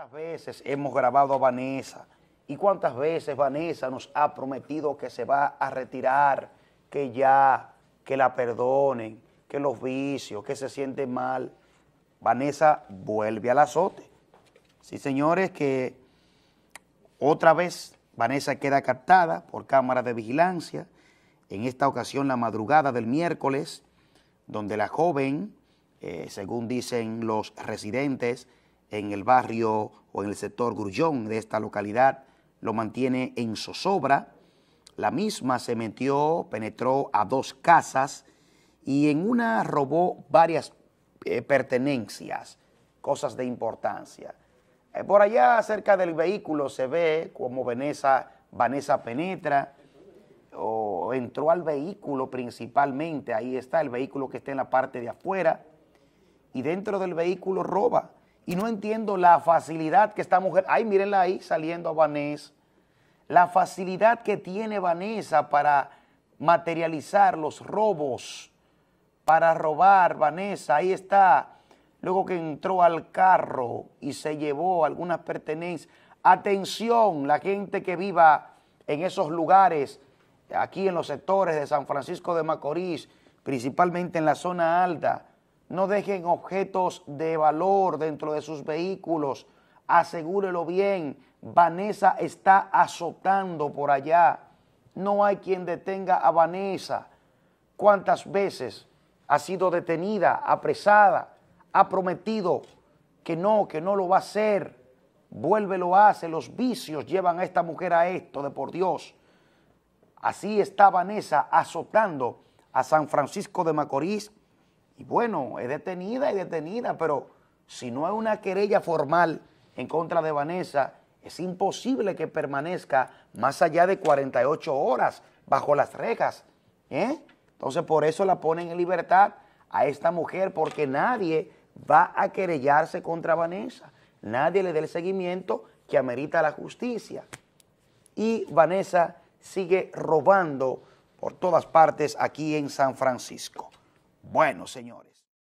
¿Cuántas veces hemos grabado a Vanessa? ¿Y cuántas veces Vanessa nos ha prometido que se va a retirar, que ya, que la perdonen, que los vicios, que se siente mal? Vanessa vuelve al azote. Sí, señores, que otra vez Vanessa queda captada por cámaras de vigilancia, en esta ocasión la madrugada del miércoles, donde la joven, eh, según dicen los residentes, en el barrio o en el sector Grullón de esta localidad, lo mantiene en zozobra. La misma se metió, penetró a dos casas y en una robó varias eh, pertenencias, cosas de importancia. Eh, por allá cerca del vehículo se ve como Vanessa, Vanessa penetra o entró al vehículo principalmente, ahí está el vehículo que está en la parte de afuera, y dentro del vehículo roba y no entiendo la facilidad que esta mujer, ay, mírenla ahí saliendo a Vanessa, la facilidad que tiene Vanessa para materializar los robos, para robar Vanessa, ahí está, luego que entró al carro y se llevó algunas pertenencias. Atención, la gente que viva en esos lugares, aquí en los sectores de San Francisco de Macorís, principalmente en la zona alta, no dejen objetos de valor dentro de sus vehículos. Asegúrelo bien. Vanessa está azotando por allá. No hay quien detenga a Vanessa. ¿Cuántas veces ha sido detenida, apresada? Ha prometido que no, que no lo va a hacer. Vuelve, lo hace. Los vicios llevan a esta mujer a esto, de por Dios. Así está Vanessa azotando a San Francisco de Macorís y bueno, es detenida y detenida, pero si no hay una querella formal en contra de Vanessa, es imposible que permanezca más allá de 48 horas bajo las rejas. ¿eh? Entonces, por eso la ponen en libertad a esta mujer, porque nadie va a querellarse contra Vanessa. Nadie le dé el seguimiento que amerita la justicia. Y Vanessa sigue robando por todas partes aquí en San Francisco bueno, señores.